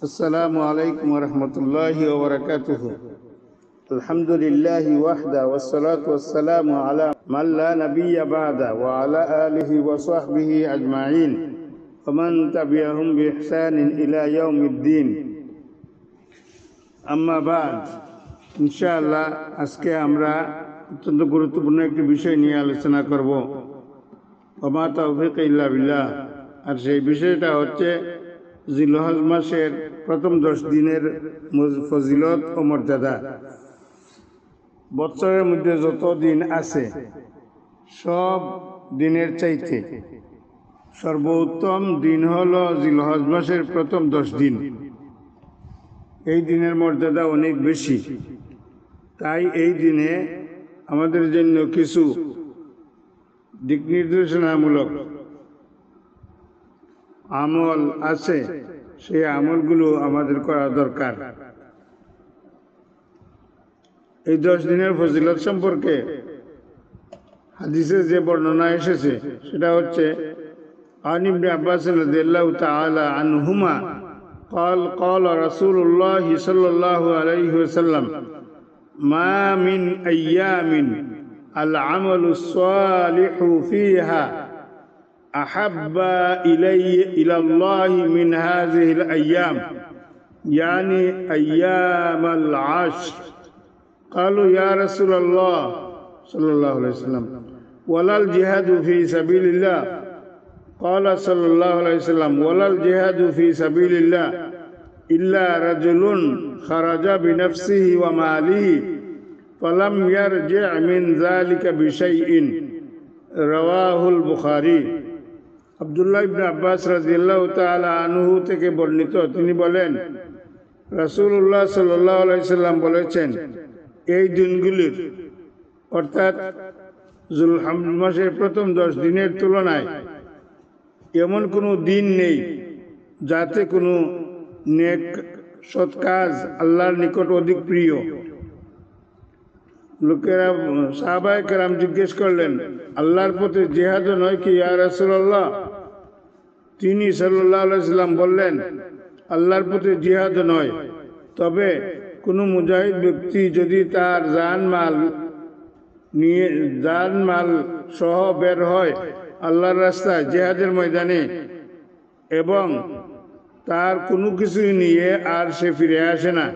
السلام عليكم ورحمة الله وبركاته الحمد لله وحده والصلاة والسلام على من لا نبي بعده وعلى آله وصحبه أجمعين ومن تبعهم بإحسان إلى يوم الدين أما بعد إن شاء الله أسكي أمرا অত্যন্ত تبنك একটি বিষয় নিয়ে আলোচনা করব ওমা তৌফিক ইল্লা বিল্লাহ আর জিলহজ মাসের প্রথম দশ দিনের ফজিলত ও মর্যাদা বছরের মধ্যে যত দিন আছে সব দিনের চাইতে সর্বোত্তম দিন হল জিলহজ মাসের প্রথম দশ দিন এই দিনের মর্যাদা অনেক বেশি তাই এই দিনে আমাদের জন্য কিছু দিক নির্দেশনামূলক আমল আছে সেই আমলগুলো আমাদের করা দরকার এই দশ দিনের ফজিলত সম্পর্কে হাদিসে যে বর্ণনা এসেছে সেটা হচ্ছে আনিবনে আব্বাস আনহুমা قال قال رسول الله صلى الله عليه وسلم ما من أيام العمل الصالح فيها أحب إلي إلى الله من هذه الأيام يعني أيام العشر قالوا يا رسول الله صلى الله عليه وسلم ولا الجهاد في سبيل الله قال صلى الله عليه وسلم ولا الجهاد في سبيل الله إلا رجل خرج بنفسه وماله فلم يرجع من ذلك بشيء رواه البخاري আবদুল্লাহ ইবনে আব্বাস রাজিয়াল্লাহ তাআলা আনহু থেকে বর্ণিত তিনি বলেন আলাইহি সাল্লাম বলেছেন এই দিনগুলির অর্থাৎ জুলহাম মাসের প্রথম দশ দিনের তুলনায় এমন কোনো দিন নেই যাতে কোনো নেক সৎ কাজ আল্লাহর নিকট অধিক প্রিয় লোকেরা সাহাবায়ে কেরাম জিজ্ঞেস করলেন আল্লাহর প্রতি জেহাদ নয় কি ইয়া রাসূলুল্লাহ তিনি সাল্লাম বললেন আল্লাহর প্রতি জিহাদ নয় তবে কোনো মুজাহিদ ব্যক্তি যদি তার জানমাল নিয়ে জানমাল সহ বের হয় আল্লাহর রাস্তায় জেহাদের ময়দানে এবং তার কোনো কিছু নিয়ে আর সে ফিরে আসে না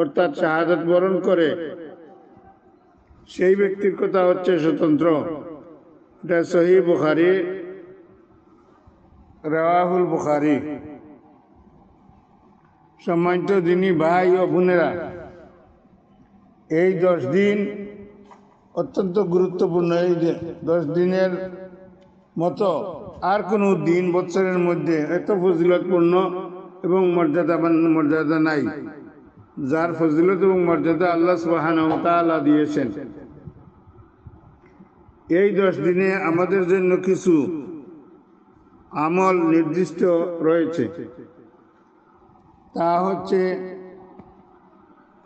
অর্থাৎ শাহাদত বরণ করে সেই ব্যক্তির কথা হচ্ছে স্বতন্ত্র এটা সহি বুখারি রাহুল বুখারি সম্মানিত দিনী ভাই ও বোনেরা এই দশ দিন অত্যন্ত গুরুত্বপূর্ণ এই যে দশ দিনের মতো আর কোনো দিন বছরের মধ্যে এত ফজিলতপূর্ণ এবং মর্যাদা মর্যাদা নাই যার ফজিলত এবং মর্যাদা আল্লাহ সুবাহান তালা দিয়েছেন এই দশ দিনে আমাদের জন্য কিছু আমল নির্দিষ্ট রয়েছে তা হচ্ছে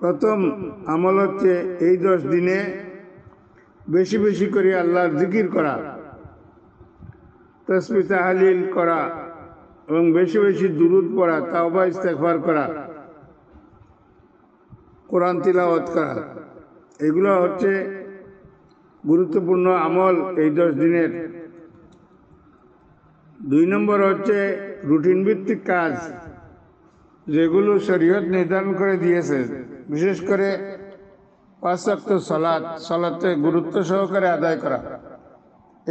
প্রথম আমল হচ্ছে এই দশ দিনে বেশি বেশি করে আল্লাহর জিকির করা তসমি তাহালিল করা এবং বেশি বেশি দুরুদ পড়া বা ইস্তেকবার করা কোরআন তিলাওয়াত করা এগুলো হচ্ছে গুরুত্বপূর্ণ আমল এই দশ দিনের দুই নম্বর হচ্ছে রুটিন ভিত্তিক কাজ যেগুলো শরীয়ত নির্ধারণ করে দিয়েছে বিশেষ করে পাশ্চাত্য সলাদ সলাতে গুরুত্ব সহকারে আদায় করা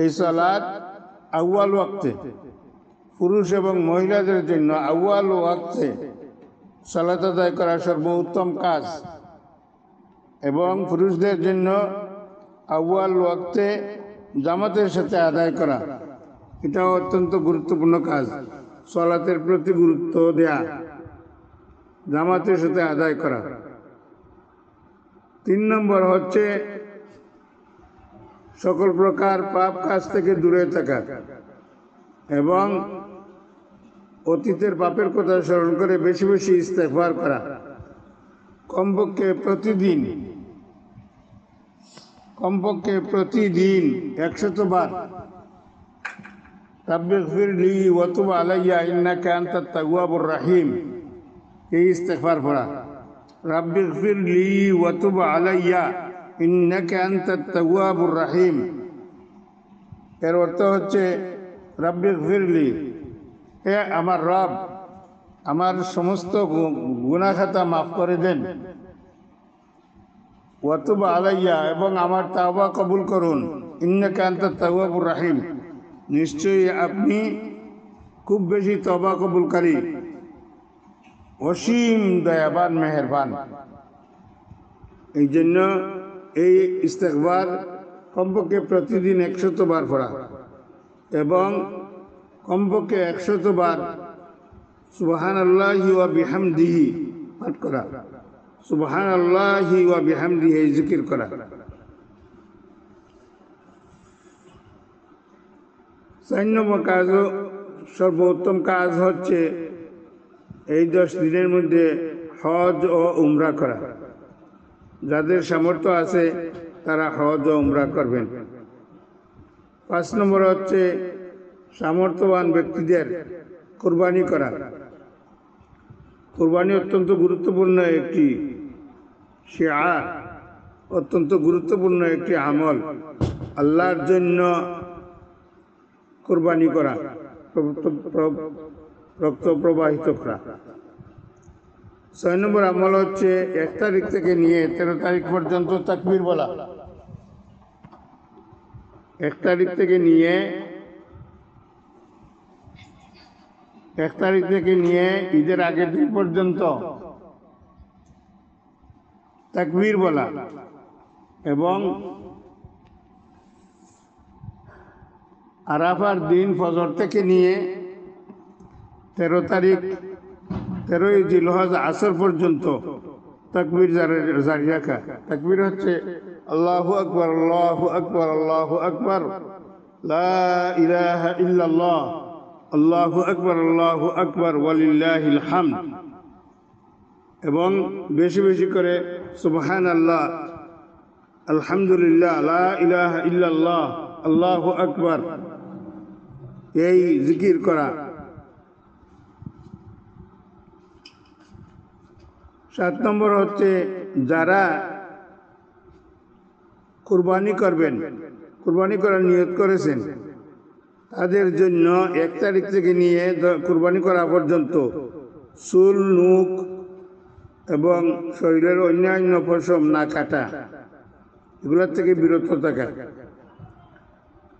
এই সলাদ আউয়াল ওয়াক্তে পুরুষ এবং মহিলাদের জন্য আউয়াল ওয়াক্তে সলাত আদায় করা সর্বোত্তম কাজ এবং পুরুষদের জন্য আউয়াল ওয়াক্তে জামাতের সাথে আদায় করা এটা অত্যন্ত গুরুত্বপূর্ণ কাজ সলাতের প্রতি গুরুত্ব দেয়া জামাতের সাথে আদায় করা তিন নম্বর হচ্ছে সকল প্রকার পাপ কাজ থেকে দূরে থাকা এবং অতীতের পাপের কথা স্মরণ করে বেশি বেশি ইস্তেফার করা কমপক্ষে প্রতিদিন কমপক্ষে প্রতিদিন বার رب اغفر لي وتب علي إنك أنت التواب الرحيم اي استغفار فرا رب اغفر لي وتب علي إنك أنت التواب الرحيم এর অর্থ হচ্ছে رب اغفر لي হে আমার রব আমার সমস্ত গুণাখাতা maaf করে দেন وتب علي এবং আমার তাওবা কবুল করুন انك انت التواب الرحيم নিশ্চয়ই আপনি খুব বেশি তবা কবুলকারী অসীম দয়াবান মেহরবান এই জন্য এই ইস্তেকবার কমপক্ষে প্রতিদিন একশতবার পড়া এবং কমপক্ষে একশতবার সুবাহান আল্লাহি বিহাম দিহি পাঠ করা সুবাহান আল্লাহি বিহাম দিহি জিকির করা চার নম্বর কাজ সর্বোত্তম কাজ হচ্ছে এই দশ দিনের মধ্যে হজ ও উমরা করা যাদের সামর্থ্য আছে তারা হজ ও উমরা করবেন পাঁচ নম্বর হচ্ছে সামর্থ্যবান ব্যক্তিদের কোরবানি করা কোরবানি অত্যন্ত গুরুত্বপূর্ণ একটি শেয়ার অত্যন্ত গুরুত্বপূর্ণ একটি আমল আল্লাহর জন্য কোরবানি করা রক্ত প্রবাহিত করা ছয় নম্বর আমল হচ্ছে এক তারিখ থেকে নিয়ে তেরো তারিখ পর্যন্ত তাকবির বলা এক তারিখ থেকে নিয়ে এক তারিখ থেকে নিয়ে ঈদের আগের দিন পর্যন্ত তাকবির বলা এবং আরাফার দিন ফজর থেকে নিয়ে তেরো তারিখ তেরোই জিলহজ আসর পর্যন্ত তকবির জারিয়া রাখা হচ্ছে আল্লাহ আকবর আল্লাহ আকবর আল্লাহ আকবর ইল্লাল্লাহ আল্লাহ আকবর আল্লাহ আকবর ওয়ালিল্লাহাম এবং বেশি বেশি করে সুবহান আল্লাহ আলহামদুলিল্লাহ ইলাহা ইল্লাল্লাহ আল্লাহ আকবর এই জিকির করা সাত নম্বর হচ্ছে যারা কুরবানি করবেন কুরবানি করার নিয়োগ করেছেন তাদের জন্য এক তারিখ থেকে নিয়ে কুরবানি করা পর্যন্ত চুল নুখ এবং শরীরের অন্যান্য পশম না কাটা এগুলোর থেকে বিরত থাকা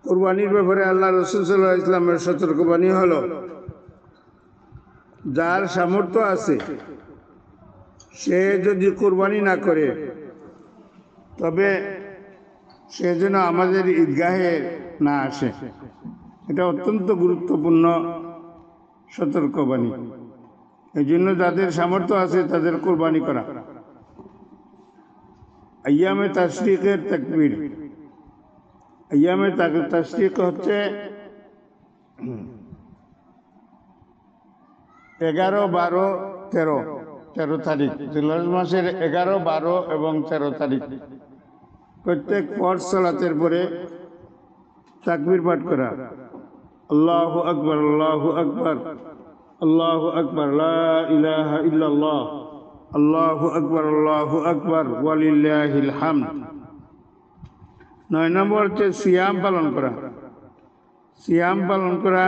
কোরবানির ব্যাপারে আল্লাহ রসুল সাল্লাহ ইসলামের সতর্কবাণী হল যার সামর্থ্য আছে সে যদি কোরবানি না করে তবে সে যেন আমাদের ঈদগাহে না আসে এটা অত্যন্ত গুরুত্বপূর্ণ সতর্কবাণী এই জন্য যাদের সামর্থ্য আছে তাদের কোরবানি করা আয়ামে তাশরিকের তাকবীর তাকে তাসদিক হচ্ছে এগারো বারো তেরো তেরো তারিখ জুলাই মাসের এগারো বারো এবং তেরো তারিখ প্রত্যেক পর সলাতের পরে চাকবির পাঠ করা আল্লাহ আকবর আল্লাহ আকবর আল্লাহ আকবর ইলাহ ইল্লাল্লাহ আল্লাহ আকবর আল্লাহ আকবর ওয়ালিল্লাহ হামদ নয় নম্বর হচ্ছে সিয়াম পালন করা সিয়াম পালন করা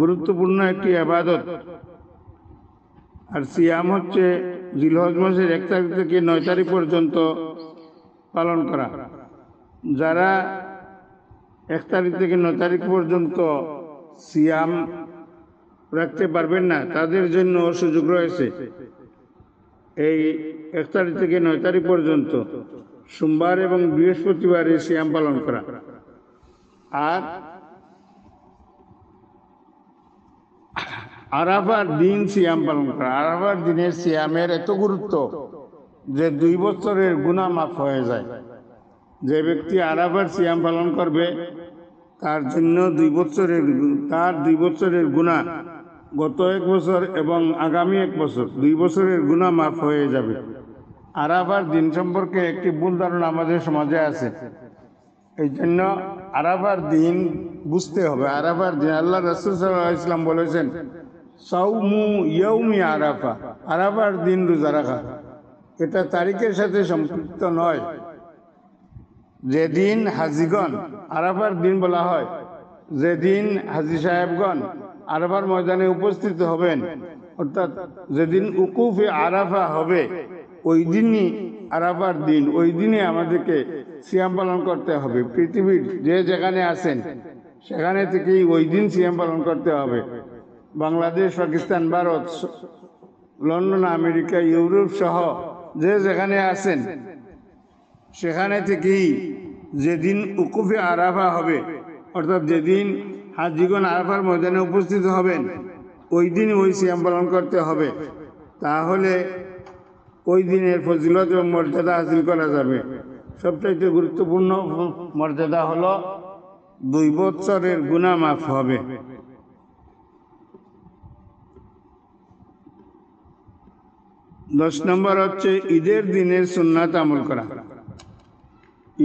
গুরুত্বপূর্ণ একটি আবাদত আর সিয়াম হচ্ছে জিলহজ মাসের এক তারিখ থেকে নয় তারিখ পর্যন্ত পালন করা যারা এক তারিখ থেকে নয় তারিখ পর্যন্ত সিয়াম রাখতে পারবেন না তাদের জন্য সুযোগ রয়েছে এই এক তারিখ থেকে নয় তারিখ পর্যন্ত সোমবার এবং বৃহস্পতিবারে শ্যাম পালন করা আর আরাফার দিন সিয়াম পালন করা আরাফার দিনের সিয়ামের এত গুরুত্ব যে দুই বছরের গুণা মাফ হয়ে যায় যে ব্যক্তি আরাফার সিয়াম পালন করবে তার জন্য দুই বছরের তার দুই বছরের গুণা গত এক বছর এবং আগামী এক বছর দুই বছরের গুণা মাফ হয়ে যাবে আর আবার দিন সম্পর্কে একটি ভুল ধারণা আমাদের সমাজে আছে এই জন্য আরাবার দিন বুঝতে হবে আরাবার দিন আল্লাহ রসুল ইসলাম বলেছেন সৌমু ইয়ৌমি আরাফা আরাবার দিন রোজা রাখা এটা তারিখের সাথে সম্পৃক্ত নয় যেদিন হাজিগণ আরাফার দিন বলা হয় যেদিন হাজি সাহেবগণ আরাফার ময়দানে উপস্থিত হবেন অর্থাৎ যেদিন উকুফে আরাফা হবে ওই দিনই আরাবার দিন ওই দিনে আমাদেরকে সিয়াম পালন করতে হবে পৃথিবীর যে যেখানে আছেন সেখানে থেকেই ওই দিন সিয়াম পালন করতে হবে Bangladesh Pakistan Bharat London America Europe সহ যে যেখানে আছেন সেখানে থেকেই যেদিন উকুফে আরাফা হবে অর্থাৎ যেদিন হাজিগণ আরাফার ময়দানে উপস্থিত হবেন ওই দিন ওই সিয়াম পালন করতে হবে তাহলে ওই দিনের ফজিলত এবং মর্যাদা হাসিল করা যাবে সবচাইতে গুরুত্বপূর্ণ মর্যাদা হলো দুই বৎসরের গুণা মাফ হবে দশ নম্বর হচ্ছে ঈদের দিনের সুন্নাত আমল করা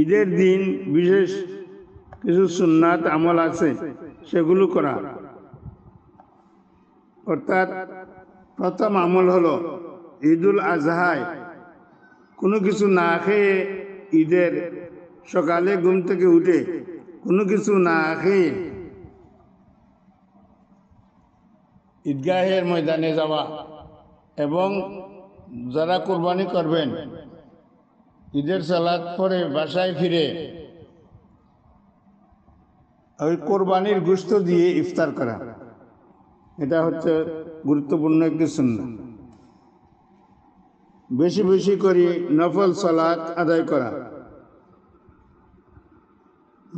ঈদের দিন বিশেষ কিছু সুন্নাত আমল আছে সেগুলো করা অর্থাৎ প্রথম আমল হলো ঈদুল আজহায় কোনো কিছু না খেয়ে ঈদের সকালে ঘুম থেকে উঠে কোনো কিছু না খেয়ে ঈদগাহের ময়দানে যাওয়া এবং যারা কোরবানি করবেন ঈদের সালাদ পরে বাসায় ফিরে ওই কোরবানির গুস্ত দিয়ে ইফতার করা এটা হচ্ছে গুরুত্বপূর্ণ একটি সুন্দর বেশি বেশি করে নফল সালাত আদায় করা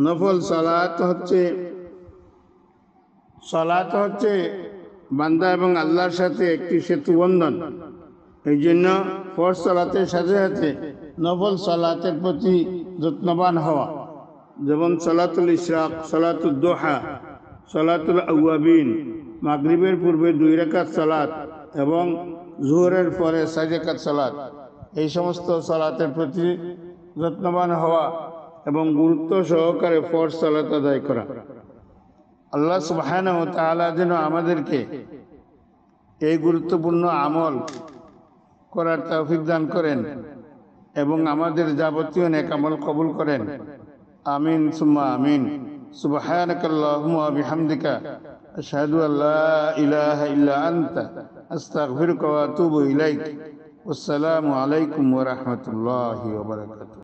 নফল সালাত হচ্ছে সালাত হচ্ছে বান্দা এবং আল্লাহর সাথে একটি সেতু বন্ধন এই জন্য ফর সালাতের সাথে সাথে নফল সালাতের প্রতি যত্নবান হওয়া যেমন সলাতুল ইসরাক সলাতুল দোহা সলাতুল আউয়াবিন মাগরিবের পূর্বে দুই রেখাত সালাত এবং জোহরের পরে সাজেকাত সালাত এই সমস্ত সালাতের প্রতি যত্নবান হওয়া এবং গুরুত্ব সহকারে ফর সালাত আদায় করা আল্লাহ সুহান ও তাহলা যেন আমাদেরকে এই গুরুত্বপূর্ণ আমল করার তৌফিক দান করেন এবং আমাদের যাবতীয় নেকামল কবুল করেন আমিন সুম্মা আমিন সুবহানাকাল্লাহুম্মা বিহামদিকা আশহাদু আল্লা ইলাহা ইল্লা আনতা استغفرك واتوب اليك والسلام عليكم ورحمه الله وبركاته